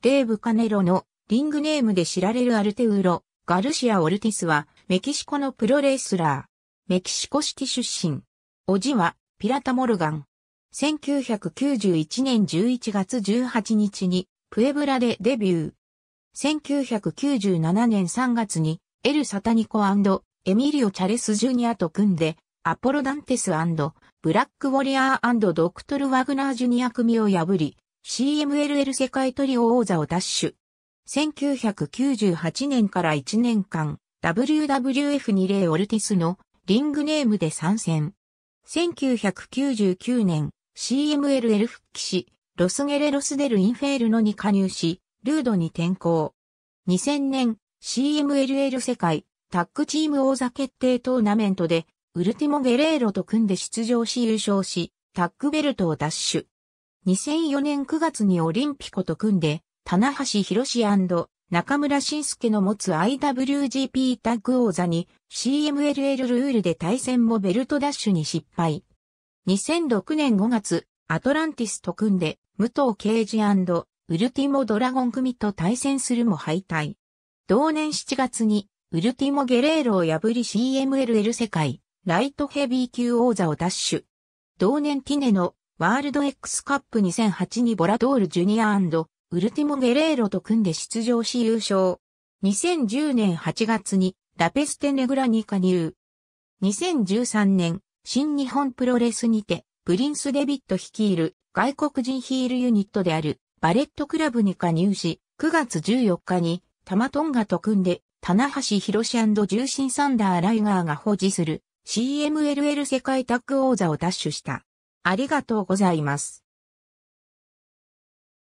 デーブ・カネロのリングネームで知られるアルテウーロ・ガルシア・オルティスはメキシコのプロレスラー。メキシコシティ出身。おじはピラタ・モルガン。1991年11月18日にプエブラでデビュー。1997年3月にエル・サタニコエミリオ・チャレス・ジュニアと組んでアポロ・ダンテスブラック・ウォリアードクトル・ワグナー・ジュニア組を破り、CMLL 世界トリオ王座を奪取。1998年から1年間、WWF 2レイ・オルティスのリングネームで参戦。1999年、CMLL 復帰し、ロスゲレロスデル・インフェールノに加入し、ルードに転向。2000年、CMLL 世界タッグチーム王座決定トーナメントで、ウルティモ・ゲレーロと組んで出場し優勝し、タッグベルトを奪取。2004年9月にオリンピコと組んで、棚橋博士中村晋介の持つ IWGP タッグ王座に CMLL ルールで対戦もベルトダッシュに失敗。2006年5月、アトランティスと組んで、武藤刑事ウルティモドラゴン組と対戦するも敗退。同年7月に、ウルティモゲレーロを破り CMLL 世界、ライトヘビー級王座を奪取。同年ティネのワールド X カップ2008にボラドールジュニアウルティモ・ゲレーロと組んで出場し優勝。2010年8月にラペステネグラに加入。2013年、新日本プロレスにて、プリンス・デビット率いる外国人ヒールユニットであるバレットクラブに加入し、9月14日にタマトンガと組んで、棚橋博士重心サンダー・ライガーが保持する CMLL 世界タッグ王座を奪取した。ありがとうございます。